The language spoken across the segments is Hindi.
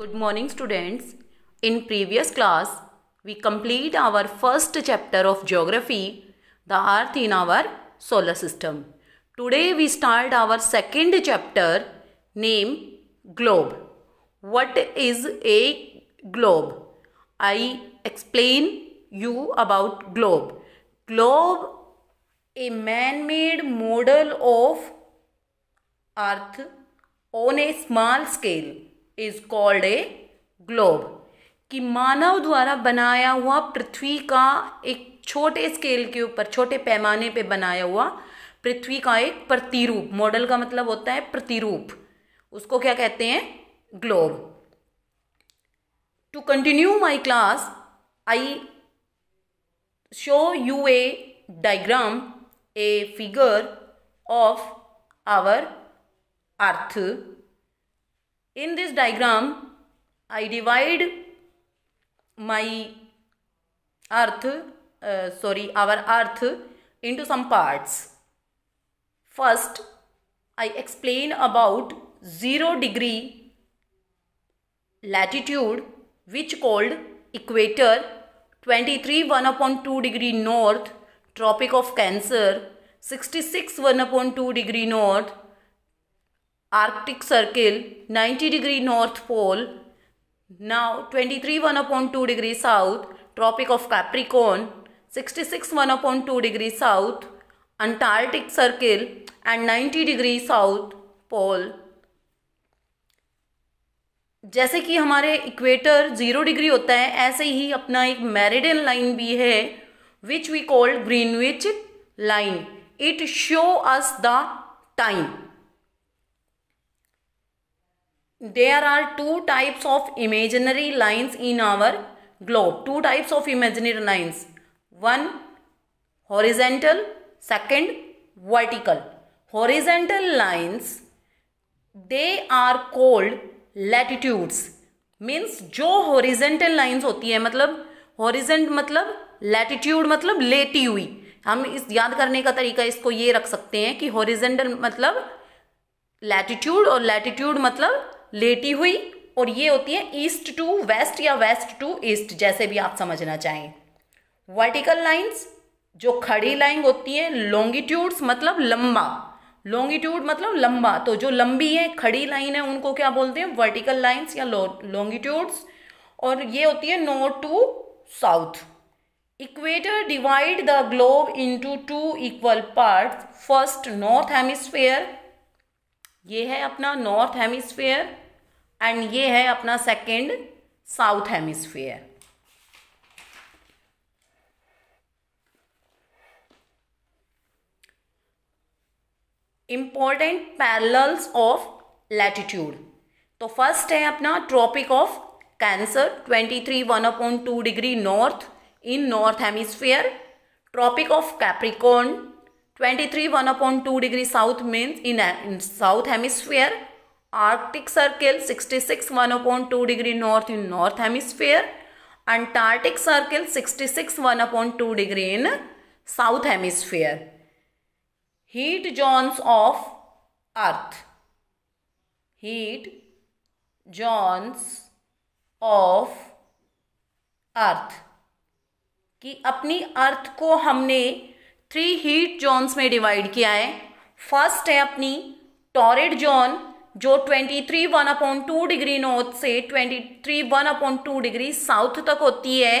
Good morning students. In previous class, we complete our first chapter of geography, the earth in our solar system. Today we start our second chapter name globe. What is a globe? I explain you about globe. Globe a man-made model of earth on a small scale is called a globe कि मानव द्वारा बनाया हुआ पृथ्वी का एक छोटे स्केल के ऊपर छोटे पैमाने पे बनाया हुआ पृथ्वी का एक प्रतिरूप मॉडल का मतलब होता है प्रतिरूप उसको क्या कहते हैं globe to continue my class I show you a diagram a figure of our earth in this diagram I divide my earth uh, sorry our earth into some parts first I explain about 0 degree latitude which called equator 23 1 upon 2 degree north tropic of cancer 66 1 upon 2 degree north Arctic circle 90 degree north pole now 23 one upon two degree south tropic of Capricorn 66 one upon two degree south Antarctic circle and 90 degree south pole जैसे कि हमारे इक्वेटर जीरो डिग्री होता है ऐसे ही अपना एक मेरिडियन लाइन भी है which we called Greenwich line it show us the time there are two types of imaginary lines in our globe two types of imaginary lines one horizontal second vertical horizontal lines they are called latitudes means जो horizontal lines होती है मतलब horizont मतलब latitude मतलब लेटी हुई हम इस याद करने का तरीका इसको ये रख सकते हैं कि horizontal मतलब latitude और latitude मतलब लेटी हुई और ये होती है ईस्ट टू वेस्ट या वेस्ट टू ईस्ट जैसे भी आप समझना चाहें वर्टिकल लाइंस जो खड़ी लाइन होती है लॉन्गिट्यूड्स मतलब लंबा लॉन्गिट्यूड मतलब लंबा तो जो लंबी है खड़ी लाइन है उनको क्या बोलते हैं वर्टिकल लाइंस या लॉन्गिट्यूड्स और ये होती है north to south equator divide the globe into two equal parts first north hemisphere ये है अपना नॉर्थ हेमिस्फेयर एंड ये है अपना second south hemisphere important parallels of latitude तो फर्स्ट है अपना tropic of Cancer twenty three one upon two degree north in north hemisphere tropic of Capricorn twenty three one upon two degree south means in south hemisphere Arctic circle sixty six one upon two degree north in north hemisphere Antarctic circle sixty six one upon two degree in south hemisphere heat zones of earth heat zones of earth कि अपनी अर्थ को हमने थ्री हीट जॉन्स में डिवाइड किया है फर्स्ट है अपनी टॉरेड जॉन जो 23 three one upon two degree north से 23 three one upon two degree south तक होती है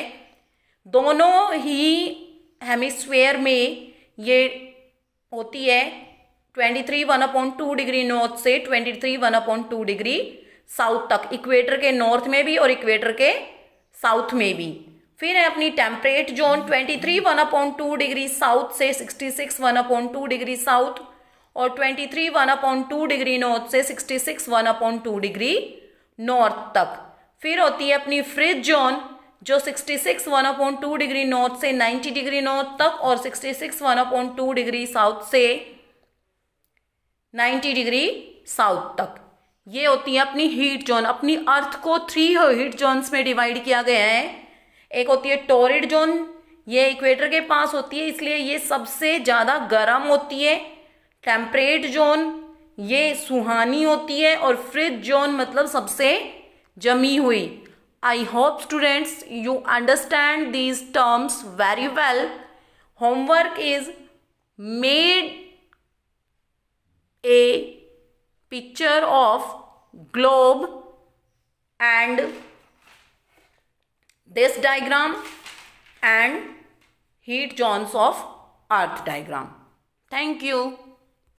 दोनों ही हेमिस्फेयर में ये होती है 23 three one upon two degree north से 23 three one upon two degree south तक इक्वेटर के नॉर्थ में भी और इक्वेटर के साउथ में भी फिर है अपनी temperate zone 23 three one upon two degree south से 66 one upon two degree south और 23 one upon two degree north से 66 one upon two degree north तक फिर होती है अपनी फ्रिज जोन जो 66 one upon two degree north से 90 डिग्री नॉर्थ तक और 66 one upon two degree south से 90 डिग्री साउथ तक ये होती है अपनी हीट जोन अपनी अर्थ को थ्री हीट जोन्स में डिवाइड किया गया है एक होती है टोरिड जोन ये इक्वेटर के पास होती है इसलिए ये सबसे ज़्यादा गर्म होती है टेम्परेट जोन ये सुहानी होती है और फ्रिज जोन मतलब सबसे जमी हुई I hope students you understand these terms very well homework is made a picture of globe and this diagram and heat zones of earth diagram thank you